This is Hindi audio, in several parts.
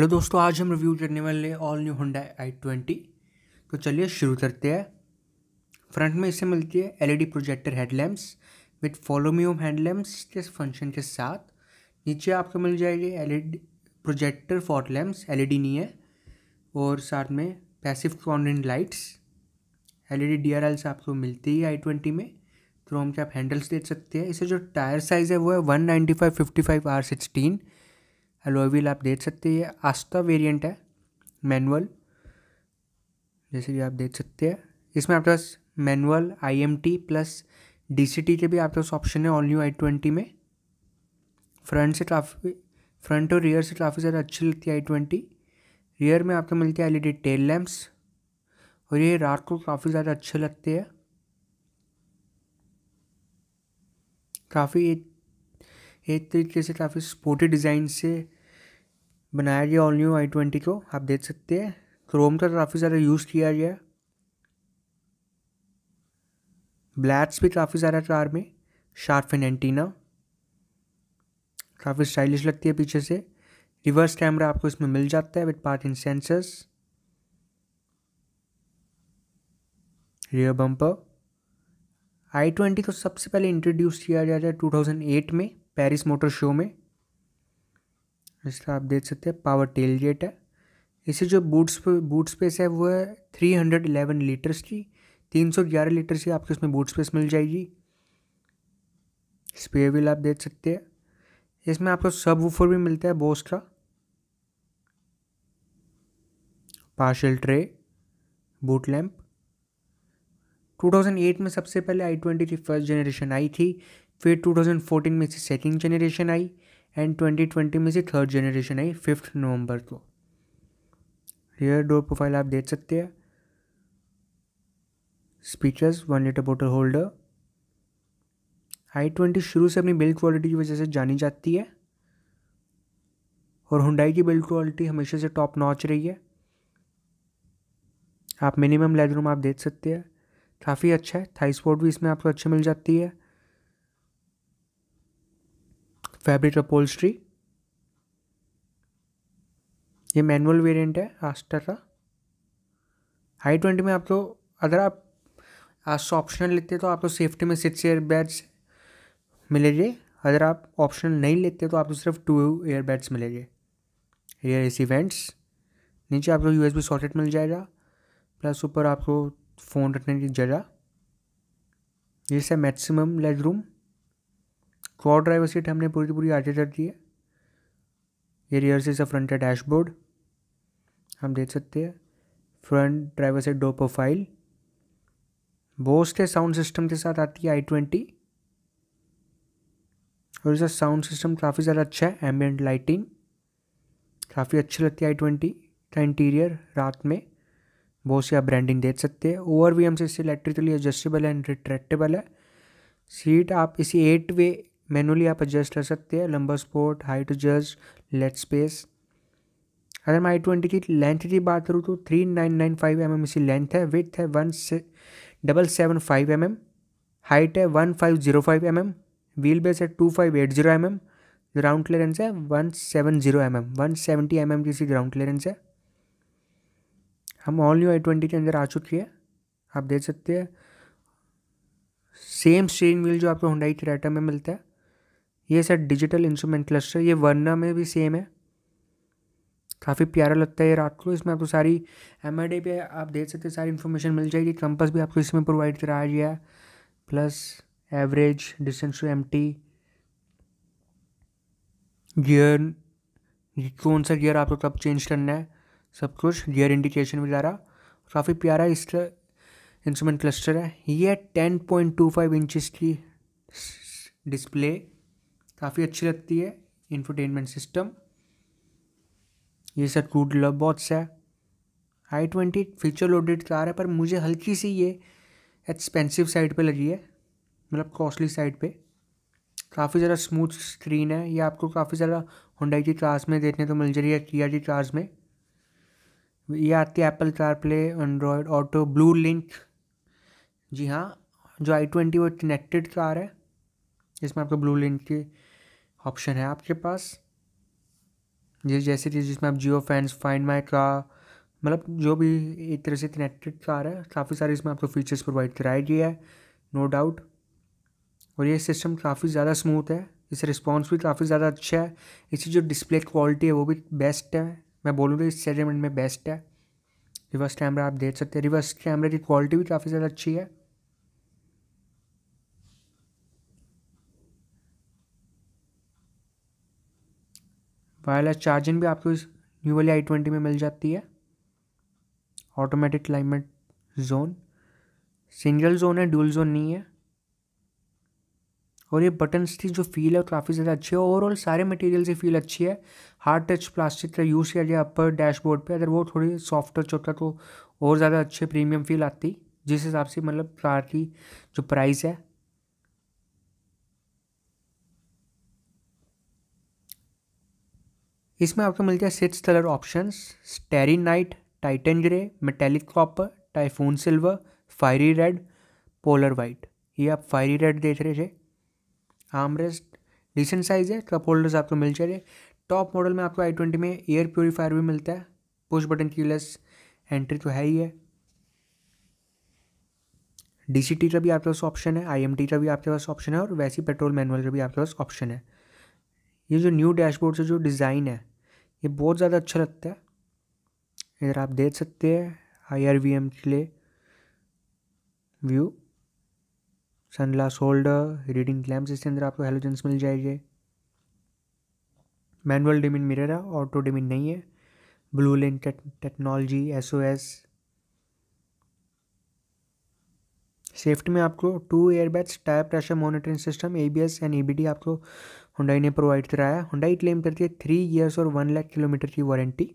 हेलो दोस्तों आज हम रिव्यू करने वाले ऑल न्यू हुंडा आई ट्वेंटी तो चलिए शुरू करते हैं फ्रंट में इसे मिलती है LED projector headlamps with follow me home headlamps के फंक्शन के साथ नीचे आपको मिल जाएगी LED projector fog lamps LED नहीं है और साथ में पैसिव कॉन्डेंट लाइट्स एलईडी डीआरएल्स आपको मिलती ही आई ट्वेंटी में क्रोम के आप हैंडल्स देख सकते हैं इसे जो टायर साइज़ है वो है one ninety five fifty five R sixteen wheel आप देख सकते हैं आस्था वेरिएंट है मैनुअल जैसे कि आप देख सकते हैं इसमें आपके पास मैनुअल आईएमटी प्लस डीसीटी के भी आपके पास ऑप्शन है ऑल न्यू आई ट्वेंटी में फ्रंट से काफ़ी फ्रंट और रियर से काफ़ी ज़्यादा अच्छी लगती है आई ट्वेंटी रियर में आपको मिलती है एल डी टेल लैम्प्स और ये रात को काफ़ी ज़्यादा अच्छे लगते हैं काफ़ी एक एक तरीके से काफ़ी स्पोर्टी डिज़ाइन से बनाया गया ऑल न्यू आई ट्वेंटी को आप देख सकते हैं क्रोम का काफ़ी ज़्यादा यूज़ किया गया ब्लैक्स भी काफ़ी ज़्यादा कार में शार्फ एन एंटीना काफ़ी स्टाइलिश लगती है पीछे से रिवर्स कैमरा आपको इसमें मिल जाता है with parking sensors rear bumper i twenty को सबसे पहले इंट्रोड्यूस किया गया था टू थाउजेंड एट में पेरिस मोटर शो में इसका आप देख सकते हैं पावर टेल गेट है इसे जो बूट बूट स्पेस है वो है थ्री हंड्रेड एलेवन लीटर्स की तीन सौ ग्यारह लीटर से आपको इसमें बूट स्पेस मिल जाएगी स्पेयर व्हील आप देख सकते हैं इसमें आपको सब वूफर भी मिलता है बोस का पार्शल ट्रे बूट लैम्प 2008 में सबसे पहले आई ट्वेंटी की फर्स्ट जनरेशन आई थी फिर 2014 में से सेकेंड जनरेशन आई एंड 2020 में से थर्ड जनरेशन आई फिफ्थ नवंबर को रियर डोर प्रोफाइल आप देख सकते हैं speakers one litre bottle holder i twenty शुरू से अपनी बिल्ड क्वालिटी की वजह से जानी जाती है और हुंडाई की बिल्ड क्वालिटी हमेशा से टॉप नॉच रही है आप मिनिमम लेगरूम आप देख सकते हैं काफ़ी अच्छा है थाई स्पोर्ट भी इसमें आपको अच्छी मिल जाती है फैब्रिक अपोल्स्ट्री ये मैनुअल वेरिएंट है आस्टर का आई ट्वेंटी में आपको तो, अगर आप आज ऑप्शनल लेते तो आपको सेफ्टी में सिक्स एयर बैग्स मिलेंगे अगर आप ऑप्शनल नहीं लेते तो आपको सिर्फ टू एयर बैग्स मिलेंगे एयर एसी वेंट्स नीचे आपको यू एस सॉकेट मिल जाएगा प्लस ऊपर आपको फ़ोन रखने की जगह जैसे maximum leg room quad driver seat हमने पूरी पूरी आटे चढ़ दी है ये रियर से फ्रंट है डैशबोर्ड हम देख सकते हैं फ्रंट ड्राइवर से डो प्रोफाइल बोस्ट के साउंड सिस्टम के साथ आती है आई ट्वेंटी और इसका साउंड सिस्टम काफ़ी ज़्यादा अच्छा है एम्बियट लाइटिंग काफ़ी अच्छी लगती है आई ट्वेंटी का इंटीरियर रात में बहुत सी आप ब्रांडिंग देख सकते हैं ओवर एम हमसे इससे इलेक्ट्रिकली एडजस्टेबल एंड रिट्रैक्टेबल है सीट आप इसी एट वे मैनुअली आप एडजस्ट कर सकते हैं lumbar support height adjust leg space अगर मैं आई ट्वेंटी की लेंथ की बात करूँ तो three nine nine five M M इसी लेंथ है विथ है वन से double seven five M M height है one five zero five M M wheel base है two five eight zero M M ground clearance है one seven zero M M one seventy M M की ग्राउंड क्लियरेंस है हम ऑल न्यू आई ट्वेंटी के अंदर आ चुकी है आप देख सकते हैं सेम स्टेयरिंग व्हील जो आपको हुंडाई क्रेटा में मिलता है ये सर डिजिटल इंस्ट्रूमेंट क्लस्टर ये वर्ना में भी सेम है काफ़ी प्यारा लगता है ये रात को इसमें आपको सारी एम आई डी पे आप देख सकते हैं सारी इन्फॉर्मेशन मिल जाएगी कंपस भी आपको इसमें प्रोवाइड कराया गया है plus average distance to M T gear कौन सा गियर आपको कब चेंज करना है सब कुछ गियर इंडिकेशन वगैरह काफ़ी प्यारा इसका इंस्ट्रूमेंट क्लस्टर है ये ten point two five inches की डिस्प्ले काफ़ी अच्छी लगती है इंफोटेनमेंट सिस्टम ये सर गुड लव बॉट्स है i twenty feature loaded car है पर मुझे हल्की सी ये एक्सपेंसिव साइड पे लगी है मतलब कॉस्टली साइड पे काफ़ी ज़्यादा स्मूथ स्क्रीन है ये आपको काफ़ी ज़्यादा हुंडाई की कार्स में देखने को मिल जा रही है किया की कार्स में ये आती है Apple car play Android auto blue link जी हाँ जो आई ट्वेंटी वो कनेक्टेड कार है इसमें आपको ब्लू लिंक की ऑप्शन है आपके पास ये जैसे चीज़ जिसमें आप जियो फैंस फाइंड माई का मतलब जो भी एक तरह से कनेक्टेड कार है काफ़ी सारे इसमें आपको फीचर्स प्रोवाइड कराया गया है नो डाउट और ये सिस्टम काफ़ी ज़्यादा स्मूथ है इसे रिस्पॉन्स भी काफ़ी ज़्यादा अच्छा है इसकी जो डिस्प्ले क्वालिटी है वो भी बेस्ट है मैं बोलूँगा तो इस सेगमेंट में बेस्ट है रिवर्स कैमरा आप देख सकते हैं रिवर्स कैमरे की क्वालिटी भी काफ़ी ज़्यादा अच्छी है वायरलेस चार्जिंग भी आपको इस न्यू वाली आई ट्वेंटी में मिल जाती है automatic climate zone single zone है डुअल जोन नहीं है और ये बटन्स की जो फील है काफ़ी ज़्यादा अच्छी है ओवरऑल सारे मटेरियल से फील अच्छी है हार्ड टच प्लास्टिक का यूज़ किया गया अपर डैशबोर्ड पे अगर वो थोड़ी सॉफ्ट टच होता तो और ज़्यादा अच्छे प्रीमियम फील आती जिस हिसाब से मतलब कार की जो प्राइस है इसमें आपको मिलते हैं six colour option starry night titan grey metallic copper typhoon silver fiery red polar white ये आप फायरी रेड देख रहे थे आर्मरेस्ट डिसेंट साइज़ है कप होल्डर्स आपको मिल जाए टॉप मॉडल में आपको आई ट्वेंटी में एयर प्योरीफायर भी मिलता है push button keyless entry तो है ही है डी सी टी का भी आपके पास ऑप्शन है आई एम टी का भी आपके पास ऑप्शन है और वैसे पेट्रोल मैनुअल का भी आपके पास ऑप्शन है ये जो न्यू डैशबोर्ड से जो डिज़ाइन है ये बहुत ज़्यादा अच्छा लगता है इधर आप देख सकते हैं आई आर वी एम के लिए view sunglass holder reading lamps इसके अंदर आपको हेलोजेंस मिल जाएगी मैनुअल डिमिन मिरर है ऑटो डिमिन नहीं है blue lane technology S O S safety में आपको two airbags tyre pressure monitoring system A B S and E B D आपको हुंडई ने प्रोवाइड कराया हुंडई क्लेम करती है थ्री ईयर्स और वन लाख किलोमीटर की वारंटी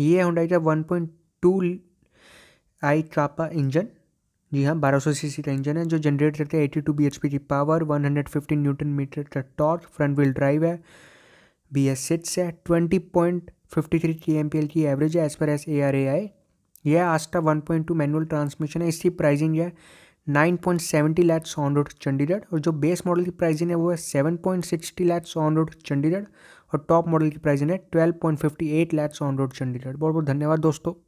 ये है हुंडई का वन पॉइंट टू आई चापा इंजन जी हाँ बारह सौ सी सी का इंजन है जो जनरेट करते हैं टू बी एच पी की power one hundred fifteen newton metre का टॉर्क फ्रंट व्हील ड्राइव है बी एस सिक्स है twenty point fifty three K M P L की एवरेज है as per S A R A I यह आस्टा one point two manual transmission है इसकी प्राइजिंग है nine point seventy lakhs on road Chandigarh और जो बेस मॉडल की प्राइजिंग है वो है seven point sixty lakhs on road Chandigarh और टॉप मॉडल की प्राइजिंग है twelve point fifty eight lakhs on road Chandigarh बहुत बहुत धन्यवाद दोस्तों